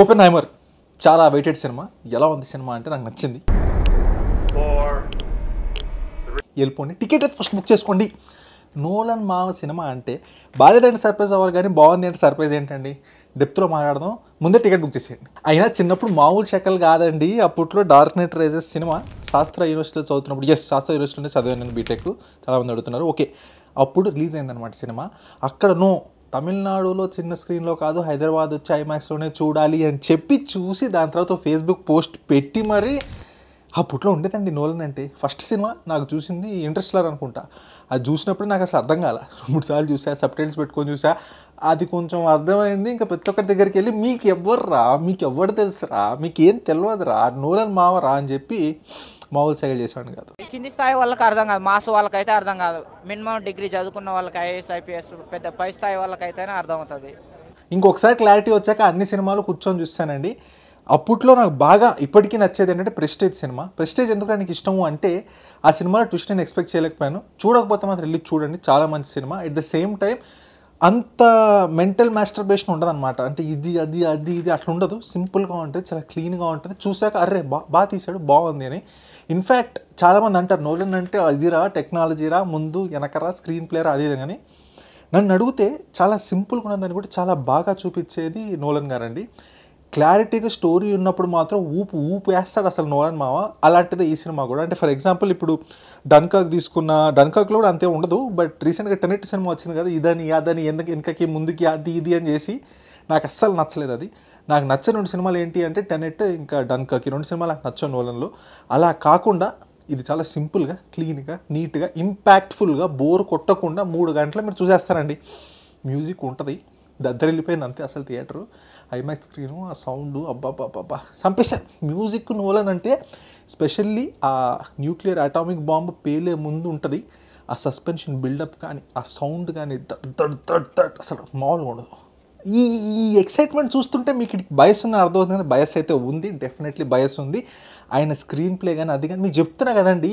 open హైమర్ చాలా weighted cinema ఎలా ఉంది సినిమా అంటే నాకు నచ్చింది వెళ్ళిపోండి టికెట్ అయితే ఫస్ట్ బుక్ చేసుకోండి నోలన్ మావ సినిమా అంటే బాధ్యత అంటే సర్ప్రైజ్ అవ్వాలి కానీ బాగుంది అంటే సర్ప్రైజ్ ఏంటండి డెప్త్లో మాట్లాడదాం ముందే టికెట్ బుక్ చేసేయండి అయినా చిన్నప్పుడు మామూలు చెక్కలు కాదండి అప్పట్లో డార్క్ నైట్ రైజెస్ సినిమా శాస్త్ర యూనివర్సిటీలో చదువుతున్నప్పుడు ఎస్ శాస్త్ర యూనివర్సిటీలో చదివాను నేను బీటెక్ చాలామంది అడుగుతున్నారు ఓకే అప్పుడు రిలీజ్ అయిందనమాట సినిమా అక్కడ నో తమిళనాడులో చిన్న స్క్రీన్లో కాదు హైదరాబాద్ వచ్చి ఐమాక్స్లోనే చూడాలి అని చెప్పి చూసి దాని తర్వాత ఫేస్బుక్ పోస్ట్ పెట్టి మరీ అప్పట్లో ఉండేదండి నోలన్ అంటే ఫస్ట్ సినిమా నాకు చూసింది ఇంట్రెస్ట్లర్ అనుకుంటా అది చూసినప్పుడు నాకు అసలు అర్థం కాల మూడు సార్లు చూసా సబ్ పెట్టుకొని చూసా అది కొంచెం అర్థమైంది ఇంకా ప్రతి ఒక్కరి దగ్గరికి వెళ్ళి మీకు ఎవ్వరు రా మీకు ఎవ్వరు తెలుసురా మీకు ఏం తెలియదురా నోలన్ మావరా అని చెప్పి మామూలు సైకిల్ చేసేవాడిని కాదు కింది స్థాయి వాళ్ళకి అర్థం కాదు మాస్ వాళ్ళకైతే అర్థం కాదు మినిమం డిగ్రీ చదువుకున్న వాళ్ళకి ఐఏఎస్ ఐపీఎస్ పెద్ద పై స్థాయి వాళ్ళకైతేనే అర్థం అవుతుంది ఇంకొకసారి క్లారిటీ వచ్చాక అన్ని సినిమాలు కూర్చొని చూస్తానండి అప్పట్లో నాకు బాగా ఇప్పటికీ నచ్చేది ఏంటంటే ప్రెస్టేజ్ సినిమా ప్రెస్టేజ్ ఎందుకు నాకు ఇష్టము అంటే ఆ సినిమాలో ట్విస్ట్ నేను ఎక్స్పెక్ట్ చేయలేకపోయాను చూడకపోతే మాత్రం వెళ్ళి చూడండి చాలా మంచి సినిమా ఎట్ ద సేమ్ టైం అంత మెంటల్ మాస్టర్బేషన్ ఉండదు అనమాట అంటే ఇది అది అది ఇది అట్లా ఉండదు సింపుల్గా ఉంటుంది చాలా క్లీన్గా ఉంటుంది చూశాక అరే బా బాగా తీసాడు బాగుంది అని ఇన్ఫ్యాక్ట్ చాలామంది అంటారు నోలన్ అంటే అదిరా టెక్నాలజీరా ముందు వెనకరా స్క్రీన్ ప్లేరా అది కానీ నన్ను అడిగితే చాలా సింపుల్గా ఉన్నదాన్ని కూడా చాలా బాగా చూపించేది నోలన్ గారండి క్లారిటీగా స్టోరీ ఉన్నప్పుడు మాత్రం ఊపు ఊపు వేస్తాడు అసలు నోలన్ మామ అలాంటిది ఈ సినిమా కూడా అంటే ఫర్ ఎగ్జాంపుల్ ఇప్పుడు డన్కాక్ తీసుకున్న డన్కాక్లో కూడా అంతే ఉండదు బట్ రీసెంట్గా టెనెట్ సినిమా వచ్చింది కదా ఇదని అదని ఎందుకు ఇంకకి ముందుకి అది ఇది అని చేసి నాకు అస్సలు నచ్చలేదు అది నాకు నచ్చని రెండు సినిమాలు ఏంటి అంటే టెనెట్ ఇంకా డన్కాక్ ఈ రెండు సినిమాలు నాకు నచ్చని నోలన్లో అలా కాకుండా ఇది చాలా సింపుల్గా క్లీన్గా నీట్గా ఇంపాక్ట్ఫుల్గా బోర్ కొట్టకుండా మూడు గంటలు మీరు చూసేస్తారండి మ్యూజిక్ ఉంటుంది దద్దరిల్లిపోయింది అంతే అసలు థియేటరు ఐమాక్స్ స్క్రీను ఆ సౌండ్ అబ్బా చంపేశారు మ్యూజిక్ నోలనంటే స్పెషల్లీ ఆ న్యూక్లియర్ అటామిక్ బాంబు పేలే ముందు ఉంటుంది ఆ సస్పెన్షన్ బిల్డప్ కానీ ఆ సౌండ్ కానీ దడ్ దడ్ దడ్ అసలు మామూలుగా ఉండదు ఈ ఈ ఎక్సైట్మెంట్ చూస్తుంటే మీకు బయస్ ఉందని అర్థమవుతుంది కదా బయస్ అయితే ఉంది డెఫినెట్లీ బయస్ ఉంది ఆయన స్క్రీన్ ప్లే కానీ అది కానీ మీకు చెప్తున్నా కదండి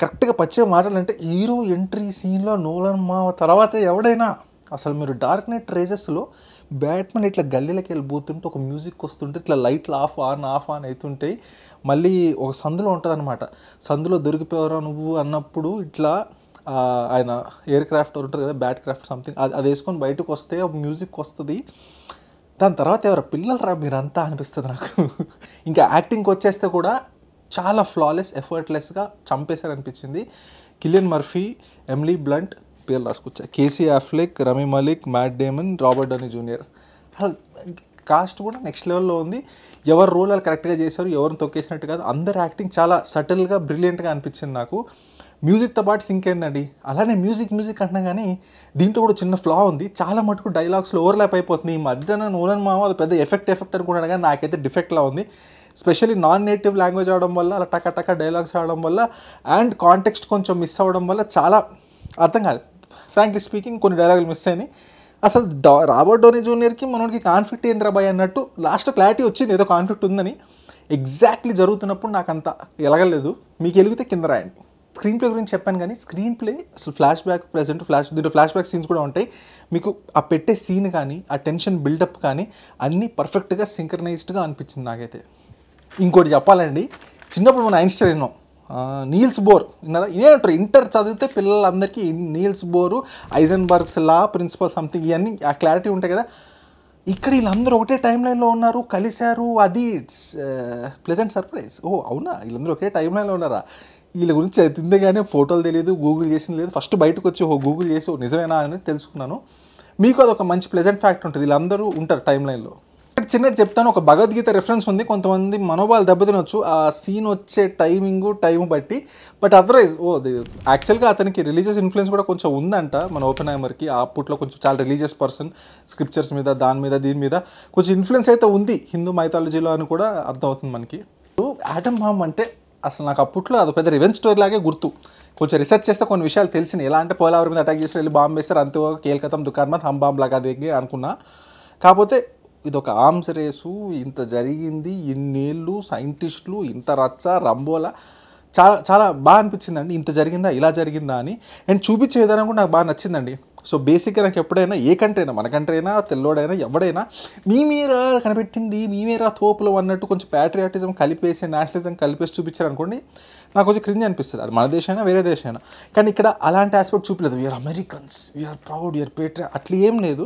కరెక్ట్గా పచ్చే మాటలు అంటే హీరో ఎంట్రీ సీన్లో నోలన్ మా తర్వాత ఎవడైనా అసలు మీరు డార్క్ నైట్ రేజెస్లో బ్యాట్మెన్ ఇట్లా గల్లీలకి వెళ్ళిపోతుంటే ఒక మ్యూజిక్ వస్తుంటే ఇట్లా లైట్లు ఆఫ్ ఆన్ ఆఫ్ ఆన్ అవుతుంటాయి మళ్ళీ ఒక సందులో ఉంటుంది అనమాట సందులో దొరికిపోయారా నువ్వు అన్నప్పుడు ఇట్లా ఆయన ఎయిర్ క్రాఫ్ట్ ఉంటుంది కదా బ్యాట్ క్రాఫ్ట్ సంథింగ్ అది అది వేసుకొని బయటకు వస్తే ఒక మ్యూజిక్ వస్తుంది దాని తర్వాత ఎవరు పిల్లలు రా మీరంతా అనిపిస్తుంది నాకు ఇంకా యాక్టింగ్కి వచ్చేస్తే కూడా చాలా ఫ్లాలెస్ ఎఫర్ట్లెస్గా చంపేశారనిపించింది కిలియన్ మర్ఫీ ఎమ్లీ బ్లంట్ పేర్లు రాసుకొచ్చా Casey Affleck Rami Malek Matt Damon Robert Downey Junior cast కూడా నెక్స్ట్ లెవెల్లో ఉంది ఎవరు రోల్ వాళ్ళు కరెక్ట్గా చేశారు ఎవరిని తొక్కేసినట్టు కాదు అందరు యాక్టింగ్ చాలా సటిల్గా బ్రిలియంట్గా అనిపించింది నాకు మ్యూజిక్తో పాటు సింక్ అయిందండి అలానే మ్యూజిక్ మ్యూజిక్ అంటున్నా కానీ దీంట్లో కూడా చిన్న ఫ్లా ఉంది చాలా మటుకు డైలాగ్స్లో ఓవర్లాప్ అయిపోతుంది ఈ మధ్యన నూలన్ మామ అది పెద్ద ఎఫెక్ట్ ఎఫెక్ట్ అనుకున్నాడు కానీ నాకైతే డిఫెక్ట్లా ఉంది స్పెషల్లీ నాన్ నేటివ్ లాంగ్వేజ్ అవడం వల్ల అలా టక టక డైలాగ్స్ రావడం వల్ల అండ్ కాంటెక్స్ట్ కొంచెం మిస్ అవ్వడం వల్ల చాలా అర్థం కాలేదు ఫ్రాంక్లీ స్పీకింగ్ కొన్ని డైలాగులు మిస్ అయినాయి అసలు రాబర్ట్ డోనీ జూనియర్కి మనకి కాన్ఫ్లిక్ట్ ఏంద్రా బాయ్ అన్నట్టు లాస్ట్ క్లారిటీ వచ్చింది ఏదో కాన్ఫ్లిక్ట్ ఉందని ఎగ్జాక్ట్లీ జరుగుతున్నప్పుడు నాకు అంత ఎలగలేదు మీకు ఎలిగితే కింద రాయండి స్క్రీన్ ప్లే గురించి చెప్పాను కానీ స్క్రీన్ ప్లే అసలు ఫ్లాష్ బ్యాక్ ప్రెసెంట్ ఫ్లాష్ దీంట్లో ఫ్లాష్ బ్యాక్ సీన్స్ కూడా ఉంటాయి మీకు ఆ పెట్టే సీన్ కానీ ఆ టెన్షన్ బిల్డప్ కానీ అన్నీ పర్ఫెక్ట్గా సింక్రనైజ్డ్గా అనిపించింది నాకైతే ఇంకోటి చెప్పాలండి చిన్నప్పుడు మనం ఐన్స్టైన్ విన్నాం నీల్స్ బోర్ ఇదే అంటారు ఇంటర్ చదివితే పిల్లలందరికీ Niels Bohr Heisenberg's law principle something ఇవన్నీ ఆ క్లారిటీ ఉంటాయి కదా ఇక్కడ వీళ్ళందరూ ఒకటే టైం లైన్లో ఉన్నారు కలిశారు అది ఇట్స్ ప్లెజెంట్ సర్ప్రైజ్ ఓ అవునా వీళ్ళందరూ ఒకటే టైం లైన్లో ఉన్నారా వీళ్ళ గురించి తిందే కానీ ఫోటోలు తెలియదు గూగుల్ చేసింది లేదు ఫస్ట్ బయటకు వచ్చి ఓ గూగుల్ చేసి నిజమేనా అని తెలుసుకున్నాను మీకు అదొక మంచి ప్లెజెంట్ ఫ్యాక్ట్ ఉంటుంది వీళ్ళందరూ ఉంటారు టైం లైన్లో ఇక్కడ చిన్న చెప్తాను ఒక భగవద్గీత రిఫరెన్స్ ఉంది కొంతమంది మనోభావాలు దెబ్బతినొచ్చు ఆ సీన్ వచ్చే టైమింగ్ టైం బట్టి బట్ అదర్వైజ్ ఓ యాక్చువల్గా అతనికి రిలీజియస్ ఇన్ఫ్లుయెన్స్ కూడా కొంచెం ఉందంట మన ఓపెన్ ఆ అప్పట్లో కొంచెం చాలా రిలీజియస్ పర్సన్ స్క్రిప్చర్స్ మీద దాని మీద దీని మీద కొంచెం ఇన్ఫ్లుయెన్స్ అయితే ఉంది హిందూ మైథాలజీలో అని కూడా అర్థమవుతుంది మనకి యాటమ్ బామ్ అంటే అసలు నాకు అప్పట్లో అది పెద్ద రివెంజ్ స్టోరీ లాగే గుర్తు కొంచెం రీసెర్చ్ చేస్తే కొన్ని విషయాలు తెలిసినాయి ఎలా అంటే పోలవరం మీద అటాక్ చేసి వెళ్ళి బాంబు వేస్తారు అంతే కేల్కతం దుకాణం హమ్ బాంబ్ లాగా దిగి అనుకున్నా కాకపోతే ఇది ఒక ఆర్మ్స్ రేసు ఇంత జరిగింది ఇన్నేళ్ళు సైంటిస్టులు ఇంత రచ్చ రంబోలా చాలా చాలా బాగా అనిపించిందండి ఇంత జరిగిందా ఇలా జరిగిందా అని అండ్ చూపించే విధానం కూడా నాకు బాగా నచ్చిందండి సో బేసిక్గా నాకు ఎప్పుడైనా ఏ అయినా మన అయినా తెల్లోడైనా ఎవడైనా మీమేరా కనిపెట్టింది మీమేరా తోపులు అన్నట్టు కొంచెం ప్యాట్రియాటిజం కలిపేసి నేషనలిజం కలిపేసి చూపించారు అనుకోండి నాకు కొంచెం క్రింజ్ అనిపిస్తుంది అది మన దేశమైనా వేరే దేశమైనా కానీ ఇక్కడ అలాంటి ఆస్పెక్ట్ చూపలేదు we are Americans we are proud we are patriotic అట్లా ఏం లేదు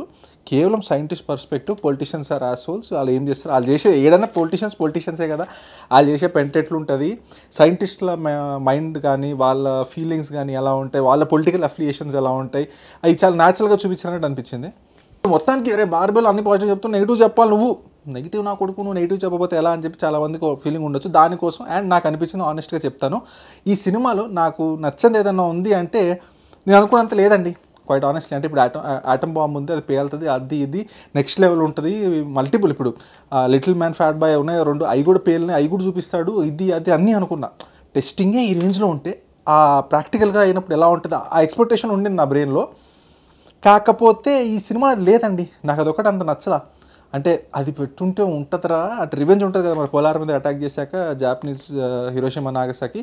కేవలం scientist perspective politicians are assholes వాళ్ళు ఏం చేస్తారు వాళ్ళు చేసే ఏడైనా పొలిటీషియన్స్ పొలిటీషియన్సే కదా వాళ్ళు చేసే పెంటెట్లు ఉంటుంది సైంటిస్టుల మైండ్ కానీ వాళ్ళ ఫీలింగ్స్ కానీ ఎలా ఉంటాయి వాళ్ళ పొలిటికల్ అఫిలియేషన్స్ ఎలా ఉంటాయి అవి చాలా న్యాచురల్గా చూపించారన్నట్టు అనిపించింది మొత్తానికి రే బార్బెల్ అన్ని పాజిటివ్ చెప్తున్నా నెగిటివ్ చెప్పాలి నువ్వు నెగిటివ్ నా కొడుకు నువ్వు నెగిటివ్ చెప్పబోతే ఎలా అని చెప్పి చాలామందికి ఫీలింగ్ ఉండొచ్చు దానికోసం అండ్ నాకు అనిపించింది ఆనెస్ట్గా చెప్తాను ఈ సినిమాలో నాకు నచ్చంది ఏదన్నా ఉంది అంటే నేను అనుకున్నంత లేదండి క్వైట్ ఆనెస్ట్లీ అంటే ఇప్పుడు ఆటం ఆటం బాంబు ఉంది అది పేలుతుంది అది ఇది నెక్స్ట్ లెవెల్ ఉంటుంది మల్టిపుల్ ఇప్పుడు లిటిల్ మ్యాన్ ఫ్యాట్ బాయ్ ఉన్నాయి రెండు అవి కూడా పేలినాయి అవి కూడా చూపిస్తాడు ఇది అది అన్నీ అనుకున్నా టెస్టింగే ఈ రేంజ్లో ఉంటే ఆ ప్రాక్టికల్గా అయినప్పుడు ఎలా ఉంటుంది ఆ ఎక్స్పెక్టేషన్ ఉండింది నా బ్రెయిన్లో కాకపోతే ఈ సినిమా లేదండి నాకు అదొకటి అంత నచ్చలా అంటే అది పెట్టుంటే ఉంటుందిరా అటు రివెంజ్ ఉంటుంది కదా మరి పోలార్ మీద అటాక్ చేశాక జాపనీస్ హీరోషిమా నాగసాకి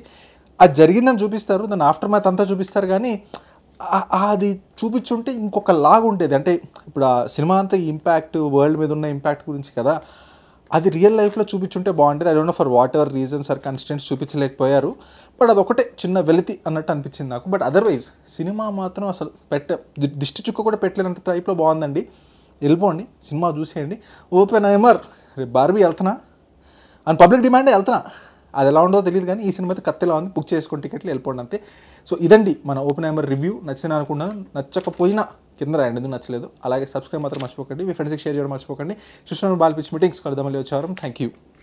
అది జరిగిందని చూపిస్తారు దాని ఆఫ్టర్ మ్యాత్ అంతా చూపిస్తారు కానీ అది చూపించుంటే ఇంకొక లాగ్ ఉండేది అంటే ఇప్పుడు ఆ సినిమా అంతా ఇంపాక్ట్ వరల్డ్ మీద ఉన్న ఇంపాక్ట్ గురించి కదా అది రియల్ లైఫ్లో చూపించుంటే బాగుంటుంది I don't know for whatever reasons or constraints చూపించలేకపోయారు బట్ అది ఒకటే చిన్న వెలితి అన్నట్టు అనిపించింది నాకు బట్ అదర్వైజ్ సినిమా మాత్రం అసలు పెట్ట దిష్టి చుక్క కూడా పెట్టలేనంత టైప్లో బాగుందండి వెళ్ళిపోండి సినిమా చూసేయండి ఓపెన్ ఐమర్ రేపు బార్బీ వెళ్తున్నా అండ్ పబ్లిక్ డిమాండే వెళ్తున్నా అది ఎలా ఉండదో తెలియదు కానీ ఈ సినిమా అయితే కత్తిలా ఉంది బుక్ చేసుకుని టికెట్లు వెళ్ళిపోండి అంతే సో ఇదండి మన ఓపెన్ ఐమర్ రివ్యూ నచ్చిన అనుకున్నాను నచ్చకపోయినా కింద రాయండి ఎందుకు నచ్చలేదు అలాగే సబ్స్క్రైబ్ మాత్రం మర్చిపోకండి మీ ఫ్రెండ్స్కి షేర్ చేయడం మర్చిపోకండి చూసిన బాల్ పిచ్చి మీటింగ్స్ కలుద్దాం మళ్ళీ వచ్చారు థ్యాంక్ యూ